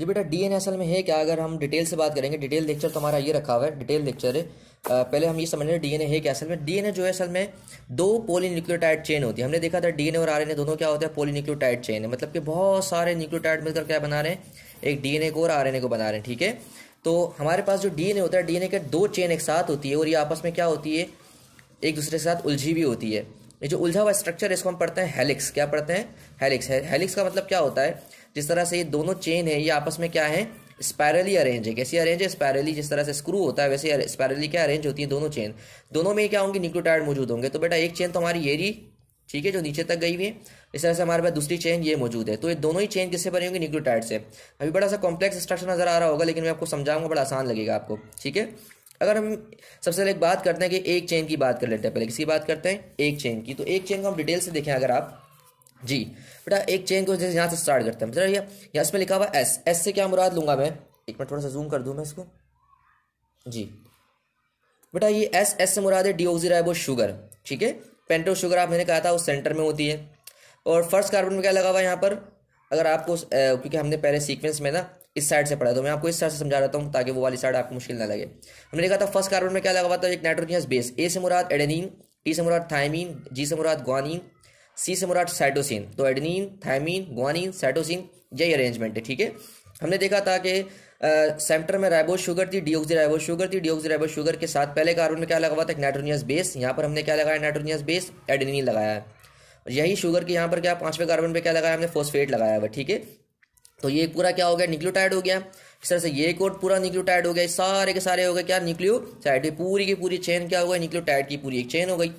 जी बेटा D N असल में है क्या अगर हम डिटेल से बात करेंगे डिटेल लेक्चर तो हमारा ये रखा हुआ है डिटेल लेक्चर है पहले हम ये समझ रहे हैं डीएनए है क्या असल में डीएनए जो है असल में दो पोलीन्यूक्लियोटाइड चेन होती है हमने देखा था डीएनए और आरएनए दोनों क्या होता है पोलीन्यूक्लियोटाइड चेन है मतलब कि बहुत सारे न्यूक्लियोटाइड मिलकर क्या बना रहे हैं एक डीएनए को और आरएनए को बना रहे हैं ठीक है तो हमारे पास जो डीएनए होता है डीएनए के दो चेन एक साथ होती है और ये आपस में क्या होती है एक दूसरे के साथ उलझी भी होती है ये जो उलझा हुआ स्ट्रक्चर इसको हम पढ़ते हैं हेलिक्स क्या पढ़ते हैं हेलिक्स है हेलिक्स का मतलब क्या होता है जिस तरह से ये दोनों चेन है ये आपस में क्या है स्पायरली अरेंज है कैसी अरेंज है स्पायरली जिस तरह से स्क्रू होता है वैसे स्पायरली क्या अरेंज होती है दोनों चेन दोनों में क्या होंगे न्यूक्लियोटाइड मौजूद होंगे तो बेटा एक चेन तो हमारी रही ठीक है जो नीचे तक गई हुई है इस तरह से हमारे पास दूसरी चेन ये मौजूद है तो ये दोनों ही चेन किससे बने होंगे न्यूक्लियोटाइड से अभी बड़ा सा कॉम्प्लेक्स स्ट्रक्चर नजर आ रहा होगा लेकिन मैं आपको समझाऊंगा बड़ा आसान लगेगा आपको ठीक है अगर हम सबसे पहले बात करते हैं कि एक चेन की बात कर लेते हैं पहले किसी बात करते हैं एक चेन की तो एक चेन को हम डिटेल से देखें अगर आप जी बेटा एक चेन को जैसे यहाँ से स्टार्ट करते हैं भैया यहाँ इसमें लिखा हुआ एस एस से क्या मुराद लूँगा मैं एक मिनट थोड़ा सा जूम कर दूँ मैं इसको जी बेटा ये एस एस से मुराद है राइबो शुगर ठीक है पेंटो शुगर आप मैंने कहा था वो सेंटर में होती है और फर्स्ट कार्बन में क्या लगा हुआ है यहाँ पर अगर आपको क्योंकि हमने पहले सीक्वेंस में ना इस साइड से पढ़ा तो मैं आपको इस साइड से समझा रहा हूँ ताकि वो वाली साइड आपको मुश्किल ना लगे हमने देखा था फर्स्ट कार्बन में क्या लगा हुआ था एक नाइट्रोजनस बेस ए से मुराद एडेनिन टी से मुराद थायमिन जी से मुराद ग्वानिन सी से मुराद साइटोसिन तो एडेनिन थायमिन ग्वानिन साइटोसिन यही अरेंजमेंट है ठीक है हमने देखा था कि सेंटर में राइबो शुगर थी डीओक्सी राइबो शुगर थी डीओक्सी राइबो शुगर के साथ पहले कार्बन में क्या लगा हुआ था एक नाइट्रोनियस बेस यहाँ पर हमने क्या लगाया नाइट्रोनियस बेस एडेनिन लगाया है यही शुगर के यहाँ पर क्या पांचवें कार्बन पे क्या लगाया हमने फोस्फेट लगाया हुआ ठीक है तो ये पूरा क्या हो गया न्यूक्लियोटाइड हो गया इस तरह से ये कोड पूरा निक्लोटाइड हो गया सारे के सारे हो गए क्या न्यूक्लियोटाइड की पूरी की पूरी चेन क्या हो गई न्यूक्लियोटाइड की पूरी एक चेन हो गई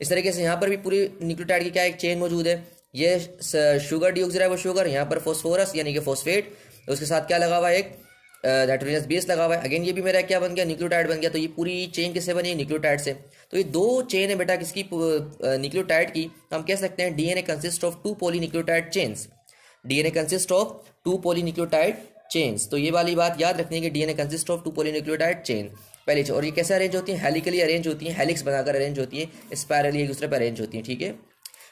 इस तरीके से यहाँ पर भी पूरी न्यूक्लियोटाइड की क्या एक चेन मौजूद है ये शुगर डिओक्सरा वो शुगर यहाँ पर फोस्फोरस यानी कि फोस्फेट तो उसके साथ क्या लगा हुआ है एक नाइट्रोजनस बेस लगा हुआ है अगेन ये भी मेरा क्या बन गया न्यूक्लियोटाइड बन गया तो ये पूरी चेन किससे बनी है न्यूक्लियोटाइड से तो ये दो चेन है बेटा किसकी न्यूक्लियोटाइड की हम कह सकते हैं DNA consist of two polynucleotide chains DNA consist of two polynucleotide chains तो ये वाली बात याद रखनी है कि DNA consist of two polynucleotide chain पहले और ये कैसे अरेंज होती है हेलिकली अरेंज होती है हेलिक्स बनाकर अरेंज होती है स्पायरली एक दूसरे पर अरेंज होती है ठीक है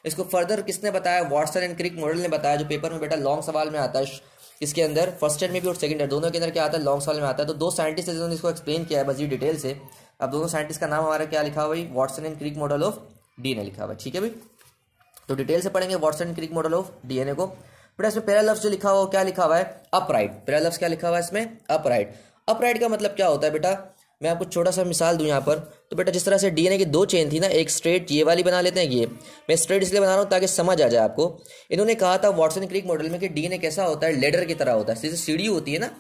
इसको फर्दर किसने बताया वाटसन एंड क्रिक मॉडल ने बताया जो पेपर में बेटा लॉन्ग सवाल में आता है इसके अंदर फर्स्ट ईयर में भी और सेकंड ईयर दोनों के अंदर क्या आता है लॉन्ग सवाल में आता है तो दो साइंटिस्ट जिन्होंने इसको एक्सप्लेन किया है ये डिटेल से अब दोनों साइंटिस्ट का नाम हमारा क्या लिखा हुआ है Watson and Crick model of D लिखा हुआ है ठीक है भाई तो डिटेल से पढ़ेंगे Watson and Crick model of D को बेटा इसमें पहला लफ्ज जो लिखा हुआ क्या लिखा हुआ है अपराइट पहला लफ्ज क्या लिखा हुआ है इसमें अपराइट अपराइट का मतलब क्या होता है बेटा मैं आपको छोटा सा मिसाल दूं यहाँ पर तो बेटा जिस तरह से डीएनए की दो चेन थी ना एक स्ट्रेट ये वाली बना लेते हैं ये मैं स्ट्रेट इसलिए बना रहा हूँ ताकि समझ आ जाए आपको इन्होंने कहा था वाटसन क्रिक मॉडल में कि डीएनए कैसा होता है लेडर की तरह होता है जैसे सीढ़ी होती है ना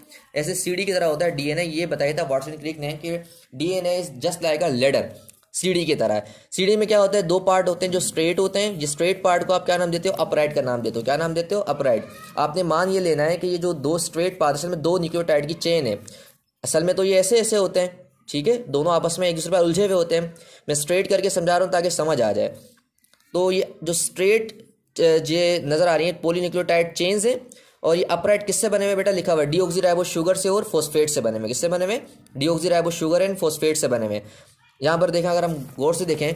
ऐसे सीढ़ी की तरह होता है डीएनए ये बताया था वाटसन क्रिक ने कि DNA is just like a ladder सीढ़ी की तरह सीढ़ी में क्या होता है दो पार्ट होते हैं जो स्ट्रेट होते हैं ये स्ट्रेट पार्ट को आप क्या नाम देते हो अपराइट का नाम देते हो क्या नाम देते हो अपराइट आपने मान ये लेना है कि ये जो दो स्ट्रेट पार्ट असल में दो निक्योटाइड की चेन है असल में तो ये ऐसे ऐसे होते हैं ठीक है दोनों आपस में एक दूसरे पर उलझे हुए होते हैं मैं स्ट्रेट करके समझा रहा हूँ ताकि समझ आ जाए तो ये जो स्ट्रेट ये नज़र आ रही है पोलिनिक्लोटाइड चेन्स हैं और ये अपराइट किससे बने हुए बेटा लिखा हुआ है डीऑक्सी शुगर से और फोस्फेट से बने हुए किससे बने हुए डीऑक्सी शुगर एंड फोस्फेट से बने हुए यहाँ पर देखें अगर हम गौर से देखें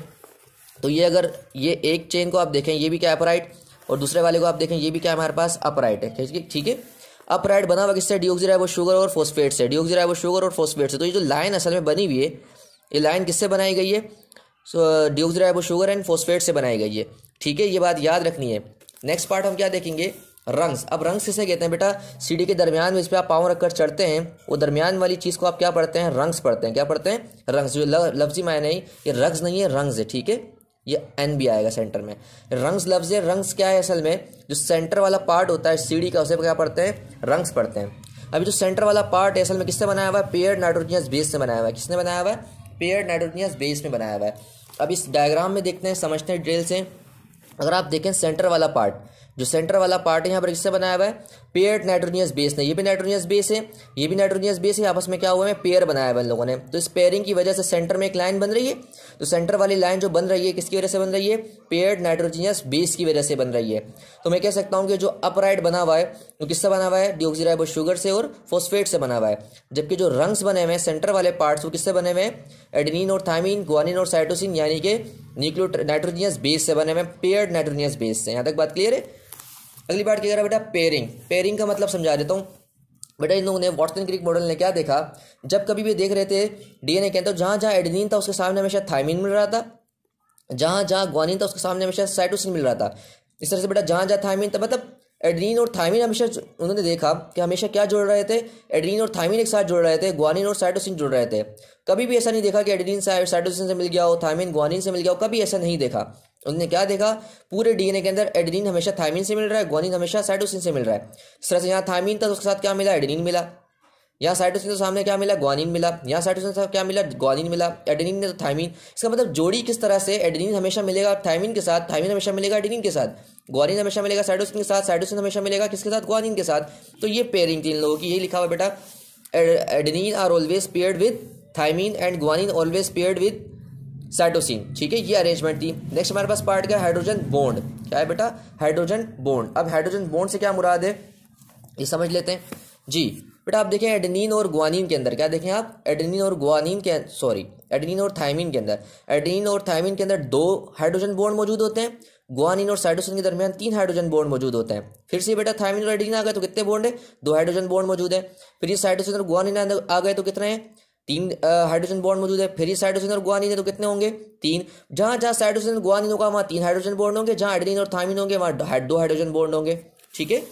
तो ये अगर ये एक चेन को आप देखें ये भी क्या अपराइट और दूसरे वाले को आप देखें ये भी क्या हमारे पास अपराइट है ठीक है अपराइट बना हुआ किससे डिओक्जीराइबो शुगर और फोस्फेट से डिओक्जीराइबो शुगर और फोस्फेट से तो ये जो लाइन असल में बनी हुई है ये लाइन किससे बनाई गई है so deoxyribose sugar and phosphate से बनाई गई है ठीक है ये बात याद रखनी है नेक्स्ट पार्ट हम क्या देखेंगे रंग्स अब रंग्स किसे कहते हैं बेटा सीढ़ी के दरमियान में इस पर आप पाँव रखकर चढ़ते हैं वो दरमियान वाली चीज़ को आप क्या पढ़ते हैं रंग्स पढ़ते हैं क्या पढ़ते हैं रंग्स जो लफ्जी मायने नहीं ये रंग्स नहीं है रंग्स है ठीक है ये एन भी आएगा सेंटर में रंग्स लफ्ज है रंग्स क्या है असल में जो सेंटर वाला पार्ट होता है सीढ़ी का उसे क्या पढ़ते हैं रंग्स पढ़ते हैं अभी जो सेंटर वाला पार्ट है असल में किससे बनाया हुआ है पेयर नाइट्रोजनियस बेस से बनाया हुआ है किसने बनाया हुआ है पेयर नाइट्रोजनियस बेस में बनाया हुआ है अब इस डायग्राम में देखते हैं समझते हैं ड्रिल से अगर आप देखें सेंटर वाला पार्ट जो सेंटर वाला पार्ट यहाँ पर किससे बनाया हुआ है पेयर नाइट्रोजनियस बेस ने ये भी नाइट्रोजनियस बेस है ये भी नाइट्रोजनियस बेस है आपस में क्या हुआ है पेयर बनाया है इन लोगों ने तो इस पेयरिंग की वजह से सेंटर में एक लाइन बन रही है तो सेंटर वाली लाइन जो बन रही है किसकी वजह से बन रही है पेयर्ड नाइट्रोजनियस बेस की वजह से बन रही है तो मैं कह सकता हूँ कि जो अपराइट बना हुआ है वो किससे बना हुआ है डिओक्सीराइबो शुगर से और फोस्फेट से बना हुआ है जबकि जो रंग्स बने हुए हैं सेंटर वाले पार्ट्स वो किससे बने हुए हैं एडनिन और थामिन गुआनिन और साइटोसिन यानी कि न्यूक्लियो नाइट्रोजनियस बेस से बने हुए पेयर नाइट्रोजनियस बेस से यहाँ तक बात क्लियर है अगली बात क्या कह रहा बेटा पेयरिंग पेयरिंग का मतलब समझा देता हूँ बेटा इन लोगों ने वॉटसन क्रिक मॉडल ने क्या देखा जब कभी भी देख रहे थे डीएनए के अंदर जहाँ जहाँ एडनिन था उसके सामने हमेशा थायमिन मिल रहा था जहाँ जहाँ ग्वानिन था उसके सामने हमेशा साइटोसिन मिल रहा था इस तरह से बेटा जहाँ जहाँ थायमिन था मतलब एडनिन और थायमिन हमेशा उन्होंने देखा कि हमेशा क्या जुड़ रहे थे एड्रीन और थायमिन एक साथ जुड़ रहे थे ग्वानिन और साइटोसिन जुड़ रहे थे कभी भी ऐसा नहीं देखा कि एड्रीन साइटोसिन से मिल गया हो थायमिन ग्वानिन से मिल गया हो कभी ऐसा नहीं देखा उन्होंने क्या देखा पूरे डीएनए के अंदर एडिनिन हमेशा थायमिन से मिल रहा है ग्वानिन हमेशा साइटोसिन से मिल रहा है इस तरह से यहाँ थायमिन था तो उसके साथ क्या मिला एडिनिन मिला यहाँ साइटोसिन के सामने क्या मिला ग्वानिन मिला यहाँ साइटोसिन साथ क्या मिला ग्वानिन मिला एडिनिन ने तो थायमिन इसका मतलब जोड़ी किस तरह से एडिनिन हमेशा मिलेगा थायमिन के साथ थायमिन हमेशा मिलेगा एडिनिन के साथ ग्वानिन हमेशा मिलेगा साइटोसिन के साथ साइटोसिन हमेशा मिलेगा किसके साथ ग्वानिन के साथ तो ये पेयरिंग थी इन लोगों की यही लिखा हुआ बेटा adenine are always paired with thymine and guanine always paired with cytosine ठीक है ये अरेंजमेंट थी नेक्स्ट हमारे पास पार्ट का हाइड्रोजन बोंड क्या है बेटा हाइड्रोजन बोंड अब हाइड्रोजन बोंड से क्या मुराद है ये समझ लेते हैं जी बेटा आप देखें एडनिन और ग्वानिन के अंदर क्या देखें आप एडनिन और ग्वानिन के सॉरी एडनिन और थायमिन के अंदर एडनिन और थायमिन के अंदर दो हाइड्रोजन बोंड मौजूद होते हैं ग्वानिन और साइटोसिन के दरमियान तीन हाइड्रोजन बोंड मौजूद होते हैं फिर से बेटा थायमिन और एडनिन आ गए तो कितने बोंड है दो हाइड्रोजन बोंड मौजूद है फिर ये साइटोसिन और ग्वानिन आ गए तो कितने हैं तीन हाइड्रोजन बॉन्ड मौजूद है फिर इस हाइड्रोजन और गुआनिन है तो कितने होंगे तीन जहां जहां हाइड्रोजन गुआनिन होगा वहां तीन हाइड्रोजन बॉन्ड होंगे जहां हाइड्रीन और थामिन होंगे वहाँ दो हाइड्रोजन बॉन्ड होंगे ठीक है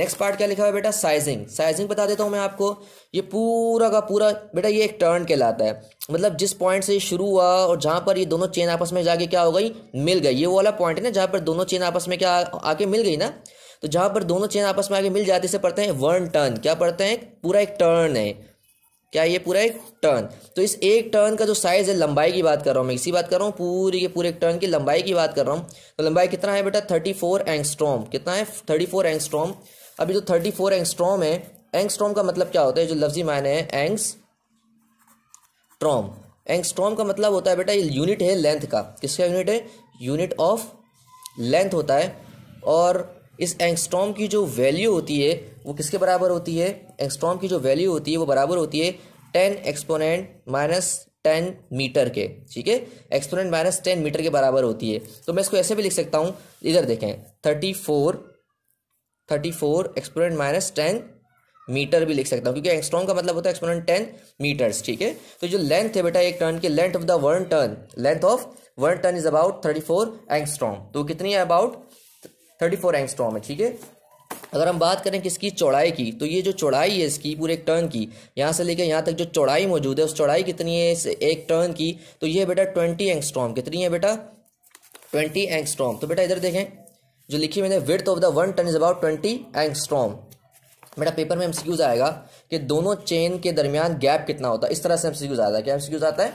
नेक्स्ट पार्ट क्या लिखा हुआ है बेटा साइजिंग साइजिंग बता देता हूँ मैं आपको ये पूरा का पूरा बेटा ये एक टर्न कहलाता है मतलब जिस पॉइंट से शुरू हुआ और जहां पर ये दोनों चेन आपस में जाके क्या हो गई मिल गई ये वो वाला पॉइंट है ना जहां पर दोनों चेन आपस में क्या आके मिल गई ना तो जहां पर दोनों चेन आपस में आगे मिल जाते से पढ़ते हैं वन टर्न क्या पढ़ते हैं पूरा एक टर्न है क्या ये पूरा एक टर्न तो इस एक टर्न का जो साइज़ है लंबाई की बात कर रहा हूँ मैं इसी बात कर रहा हूँ पूरी के पूरे एक टर्न की लंबाई की बात कर रहा हूँ तो लंबाई कितना है बेटा थर्टी फोर एंगस्ट्रॉम कितना है थर्टी फोर एंगस्ट्रॉम अभी जो थर्टी फोर एंगस्ट्रॉम है एंगस्ट्रॉम का मतलब क्या होता है जो लफ्जी मायने हैं एंग्स ट्रॉम एंगस्ट्रॉम का मतलब होता है बेटा ये यूनिट है लेंथ का किसका यूनिट है यूनिट ऑफ लेंथ होता है और इस एंगस्ट्रॉम की जो वैल्यू होती है वो किसके बराबर होती है एंगस्ट्रॉम की जो वैल्यू होती है वो बराबर होती है ten exponent minus ten metre के ठीक है एक्सपोनेंट माइनस टेन मीटर के बराबर होती है तो मैं इसको ऐसे भी लिख सकता हूँ इधर देखें thirty four thirty four exponent minus ten metre भी लिख सकता हूँ क्योंकि एंगस्ट्रॉम का मतलब होता है एक्सपोनेंट टेन मीटर्स ठीक है तो जो लेंथ है बेटा एक टर्न की length of the one turn length of one turn is about thirty four angstrom तो कितनी है अबाउट थर्टी फोर एंगस्ट्रॉम है ठीक है अगर हम बात करें किसकी चौड़ाई की तो ये जो चौड़ाई है इसकी पूरे एक टर्न की यहाँ से लेकर यहाँ तक जो चौड़ाई मौजूद है उस चौड़ाई कितनी है इस एक टर्न की तो ये बेटा ट्वेंटी एंगस्ट्रॉम कितनी है बेटा ट्वेंटी एंगस्ट्रॉम तो बेटा इधर देखें जो लिखी मैंने width of the one turn is about twenty angstrom बेटा पेपर में एम आएगा कि दोनों चेन के दरमियान गैप कितना होता है इस तरह से एमसीक्यूज आता है क्या एम आता है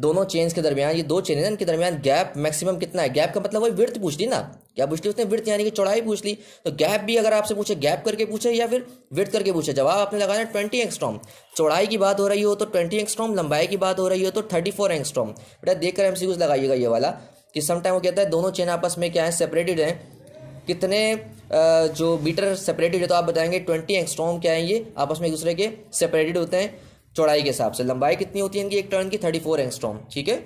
दोनों चेन्स के दरमियान ये दो चेन है इनके दरमियान गैप मैक्सिमम कितना है गैप का मतलब वही वृत्त पूछ ली ना क्या पूछ ली उसने वृत्त यानी कि चौड़ाई पूछ ली तो गैप भी अगर आपसे पूछे गैप करके पूछे या फिर वृत्त करके पूछे जवाब आपने लगाना ट्वेंटी एक्स्ट्रॉम चौड़ाई की बात हो रही हो तो ट्वेंटी एक्स्ट्रॉम लंबाई की बात हो रही हो तो थर्टी फोर एक्स्ट्रॉम बेटा देखकर कर एमसी लगाइएगा ये वाला कि समटाइम वो कहता है दोनों चेन आपस में क्या है सेपरेटेड हैं कितने जो मीटर सेपरेटेड है तो आप बताएंगे ट्वेंटी एक्स्ट्रॉम क्या है ये आपस में एक दूसरे के सेपरेटेड होते हैं चौड़ाई के हिसाब से लंबाई कितनी होती है इनकी एक टर्न की थर्टी फोर एंगस्ट्रॉम ठीक है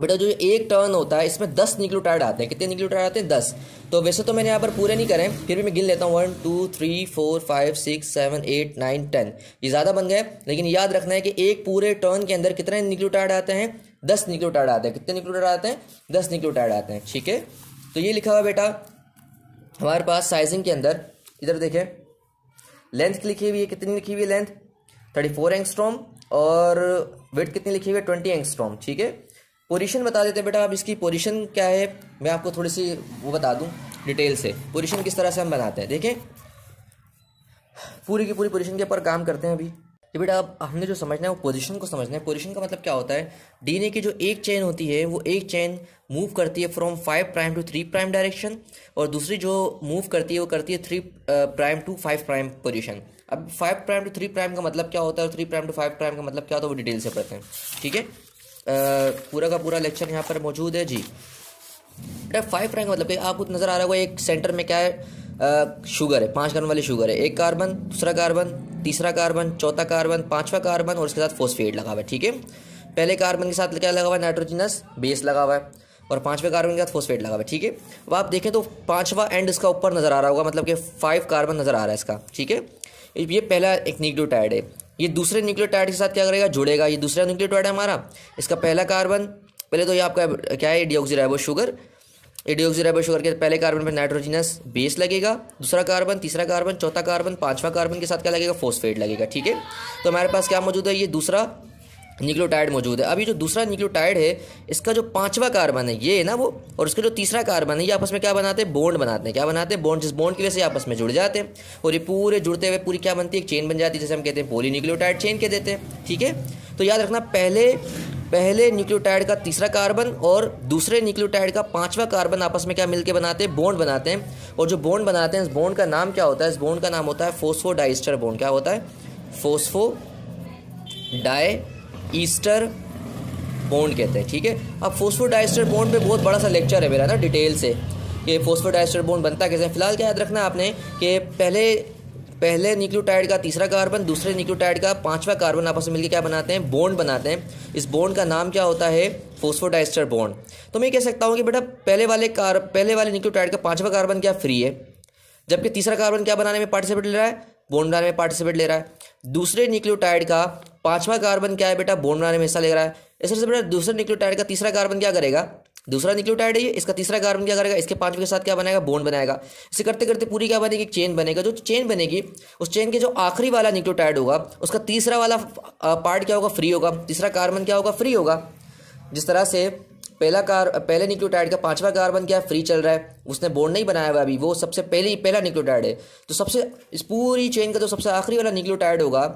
बेटा जो एक टर्न होता है इसमें दस टायर आते हैं कितने टायर आते हैं दस तो वैसे तो मैंने यहाँ पर पूरे नहीं करे फिर भी मैं गिन लेता हूँ one two three four five six seven eight nine ten ये ज़्यादा बन गए लेकिन याद रखना है कि एक पूरे टर्न के अंदर कितने टायर आते हैं दस टायर आते हैं कितने टायर आते हैं दस टायर आते हैं ठीक है तो ये लिखा हुआ बेटा हमारे पास साइजिंग के अंदर इधर देखें लेंथ लिखी हुई है कितनी लिखी हुई है लेंथ थर्टी फोर एंगस्ट्रॉम और वेट कितनी लिखी हुई है ट्वेंटी एंगस्ट्रॉम ठीक है पोजीशन बता देते हैं बेटा आप इसकी पोजीशन क्या है मैं आपको थोड़ी सी वो बता दूं डिटेल से पोजीशन किस तरह से हम बनाते हैं देखें पूरी की पूरी पोजीशन के ऊपर काम करते हैं अभी तो बेटा अब हमने जो समझना है वो पोजीशन को समझना है पोजीशन का मतलब क्या होता है डीएनए की जो एक चेन होती है वो एक चेन मूव करती है from five prime to three prime direction और दूसरी जो मूव करती है वो करती है three prime to five prime position अब five prime to three prime का मतलब क्या होता है और three prime to five prime का मतलब क्या होता है वो डिटेल से पढ़ते हैं ठीक है पूरा का पूरा लेक्चर यहाँ पर मौजूद है जी बेटा फाइव प्राइम का मतलब आपको तो नज़र आ रहा होगा एक सेंटर में क्या है शुगर है पाँच कार्बन वाली शुगर है एक कार्बन दूसरा कार्बन तीसरा कार्बन चौथा कार्बन पांचवा कार्बन और उसके साथ फोस्फेट लगा हुआ है ठीक है पहले कार्बन के साथ क्या लगा हुआ है नाइट्रोजनस बेस लगा हुआ है और पांचवे कार्बन के साथ फोस्फेट लगा हुआ है ठीक है अब आप देखें तो पांचवा एंड इसका ऊपर नजर आ रहा होगा मतलब कि फाइव कार्बन नजर आ रहा है इसका ठीक है ये पहला एक न्यूक्लियोटाइड है ये दूसरे न्यूक्लियोटाइड के साथ क्या करेगा जुड़ेगा ये दूसरा न्यूक्लियोटाइड है हमारा इसका पहला कार्बन पहले तो ये आपका क्या है डिओक्सीराइबो शुगर ये शुगर के पहले कार्बन पर नाइट्रोजिनस बेस लगेगा दूसरा कार्बन तीसरा कार्बन चौथा कार्बन पांचवा कार्बन के साथ क्या लगेगा फोस्फेट लगेगा ठीक है तो हमारे पास क्या मौजूद है ये दूसरा निक्लोटाइड मौजूद है अभी जो दूसरा न्यूक्लियोटाइड है इसका जो पांचवा कार्बन है ये है ना वो और उसका जो तीसरा कार्बन है ये आपस में क्या बनाते हैं बॉन्ड बनाते हैं क्या बनाते हैं बॉन्ड जिस बॉन्ड की वजह से आपस में जुड़ जाते हैं और ये पूरे जुड़ते हुए पूरी क्या बनती है एक चेन बन जाती है जैसे हम कहते हैं पोली न्यूक्लियोटाइड चेन कह देते हैं ठीक है तो याद रखना पहले पहले न्यूक्लियोटाइड का तीसरा कार्बन और दूसरे न्यूक्लियोटाइड का पांचवा कार्बन आपस में क्या मिलके बनाते हैं बॉन्ड बनाते हैं और जो बॉन्ड बनाते हैं इस बॉन्ड का नाम क्या होता है इस बॉन्ड का नाम होता है फोस्फोडाइस्टर बॉन्ड क्या होता है फोस्फो डाई ईस्टर बॉन्ड कहते हैं ठीक है अब फोस्फोडाइस्टर बॉन्ड पे बहुत बड़ा सा लेक्चर है मेरा ना डिटेल से कि फोस्फोडाइस्टर बॉन्ड बनता कैसे फिलहाल क्या याद रखना आपने कि पहले पहले न्यूक्लियोटाइड का तीसरा कार्बन दूसरे न्यूक्लियोटाइड का पांचवा कार्बन आपस में मिलकर क्या बनाते हैं बॉन्ड बनाते हैं इस बॉन्ड का नाम क्या होता है फोस्फोडाइस्टर बॉन्ड तो मैं कह सकता हूँ कि बेटा पहले वाले कार पहले वाले न्यूक्लियोटाइड का पांचवा कार्बन क्या फ्री है जबकि तीसरा कार्बन क्या बनाने में पार्टिसिपेट ले रहा है बॉन्ड बनाने में पार्टिसिपेट ले रहा है दूसरे न्यूक्लियोटाइड का पांचवा कार्बन क्या है बेटा बोन बनाने में हिस्सा ले रहा है इस तरह से बेटा दूसरे न्यूक्लियोटाइड का तीसरा कार्बन क्या करेगा दूसरा न्यूक्लियोटाइड है इसका तीसरा कार्बन क्या करेगा इसके पांचवे के साथ क्या बनाएगा बोन बनाएगा इसे करते करते पूरी क्या बनेगी चेन बनेगा जो चेन बनेगी उस चेन के जो आखिरी वाला न्यूक्लियोटाइड होगा उसका तीसरा वाला पार्ट क्या होगा फ्री होगा तीसरा कार्बन क्या होगा फ्री होगा जिस तरह से पहला कार पहले न्यूक्लियोटाइड का पांचवा कार्बन क्या फ्री चल रहा है उसने बोर्ड नहीं बनाया हुआ अभी वो सबसे पहले पहला न्यूक्लियोटाइड है तो सबसे इस पूरी चेन का जो सबसे आखिरी वाला न्यूक्लियोटाइड होगा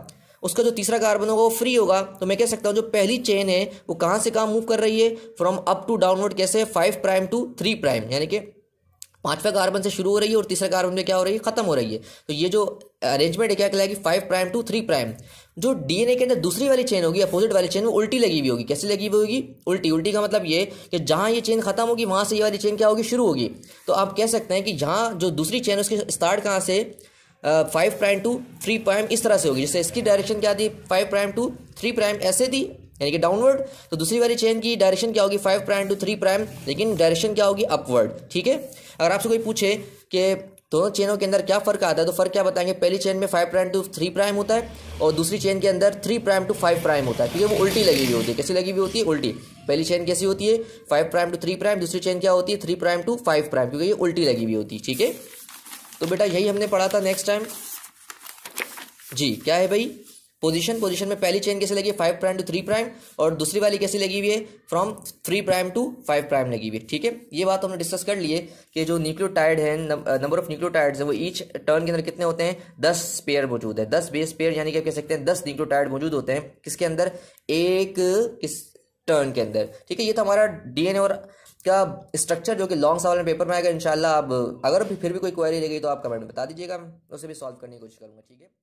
उसका जो तीसरा कार्बन होगा वो फ्री होगा तो मैं कह सकता हूँ जो पहली चेन है वो कहाँ से कहाँ मूव कर रही है फ्रॉम अप टू डाउनवर्ड कैसे five prime to three prime यानी कि पांचवा कार्बन से शुरू हो रही है और तीसरा कार्बन में क्या हो रही है खत्म हो रही है तो ये जो अरेंजमेंट है क्या कहलाएगी five prime to three prime जो डीएनए के अंदर दूसरी वाली चेन होगी अपोजिट वाली चेन वो उल्टी लगी हुई होगी कैसी लगी हुई होगी उल्टी उल्टी का मतलब ये कि जहाँ ये चेन खत्म होगी वहाँ से ये वाली चेन क्या होगी शुरू होगी तो आप कह सकते हैं कि जहाँ जो दूसरी चेन उसकी स्टार्ट कहाँ से five prime to three prime इस तरह से होगी जैसे इसकी डायरेक्शन क्या थी five prime to three prime ऐसे थी यानी कि डाउनवर्ड तो दूसरी वाली चेन की डायरेक्शन क्या होगी five prime to three prime लेकिन डायरेक्शन क्या होगी अपवर्ड ठीक है अगर आपसे कोई पूछे कि दोनों चेनों के अंदर क्या फ़र्क आता है तो फ़र्क क्या बताएंगे पहली चेन में five prime to three prime होता है और दूसरी चेन के अंदर three prime to five prime होता है क्योंकि वो उल्टी लगी हुई होती है कैसी लगी हुई होती है उल्टी पहली चेन कैसी होती है five prime to three prime दूसरी चेन क्या होती है three prime to five prime क्योंकि ये उल्टी लगी हुई होती है ठीक है तो बेटा यही हमने पढ़ा था नेक्स्ट टाइम जी क्या है भाई पोजीशन पोजीशन में पहली चेन कैसे लगी five prime to three prime और दूसरी वाली कैसे लगी हुई है from three prime to five prime लगी हुई है ठीक है ये बात हमने डिस्कस कर लिए कि जो न्यूक्लियोटाइड है नंबर ऑफ न्यूक्लियोटाइड्स है वो ईच टर्न के अंदर कितने होते हैं दस स्पेयर मौजूद है दस बेस पेयर यानी कि कह सकते हैं दस न्यूक्लियोटाइड मौजूद होते हैं किसके अंदर एक किस टर्न के अंदर ठीक है ये था तो हमारा डीएनए और का स्ट्रक्चर जो कि लॉन्ग सवाल में पेपर में आएगा इंशाल्लाह आप अगर भी फिर भी कोई क्वेरी गई तो आप कमेंट में बता दीजिएगा उसे भी सॉल्व करने की कोशिश करूँगा ठीक है